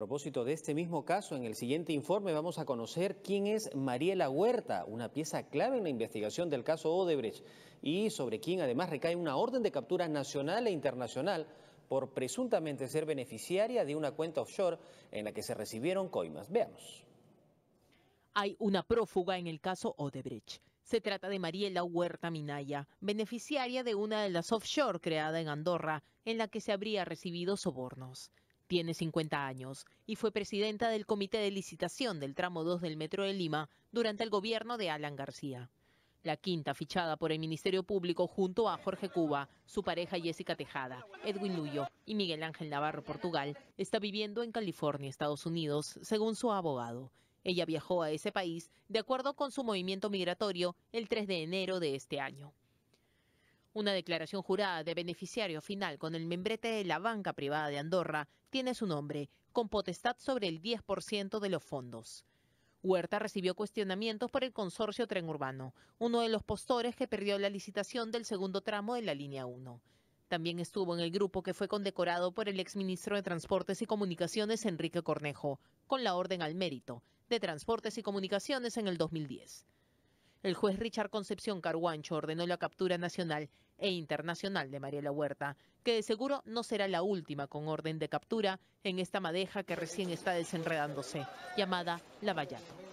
A propósito de este mismo caso, en el siguiente informe vamos a conocer quién es Mariela Huerta, una pieza clave en la investigación del caso Odebrecht y sobre quién además recae una orden de captura nacional e internacional por presuntamente ser beneficiaria de una cuenta offshore en la que se recibieron coimas. Veamos. Hay una prófuga en el caso Odebrecht. Se trata de Mariela Huerta Minaya, beneficiaria de una de las offshore creada en Andorra, en la que se habría recibido sobornos. Tiene 50 años y fue presidenta del Comité de Licitación del tramo 2 del Metro de Lima durante el gobierno de Alan García. La quinta fichada por el Ministerio Público junto a Jorge Cuba, su pareja Jessica Tejada, Edwin Luyo y Miguel Ángel Navarro Portugal, está viviendo en California, Estados Unidos, según su abogado. Ella viajó a ese país de acuerdo con su movimiento migratorio el 3 de enero de este año. Una declaración jurada de beneficiario final con el membrete de la banca privada de Andorra tiene su nombre, con potestad sobre el 10% de los fondos. Huerta recibió cuestionamientos por el consorcio Tren Urbano, uno de los postores que perdió la licitación del segundo tramo de la línea 1. También estuvo en el grupo que fue condecorado por el exministro de Transportes y Comunicaciones Enrique Cornejo, con la Orden al Mérito de Transportes y Comunicaciones en el 2010. El juez Richard Concepción Carguancho ordenó la captura nacional e internacional de Mariela Huerta, que de seguro no será la última con orden de captura en esta madeja que recién está desenredándose, llamada La Vallato.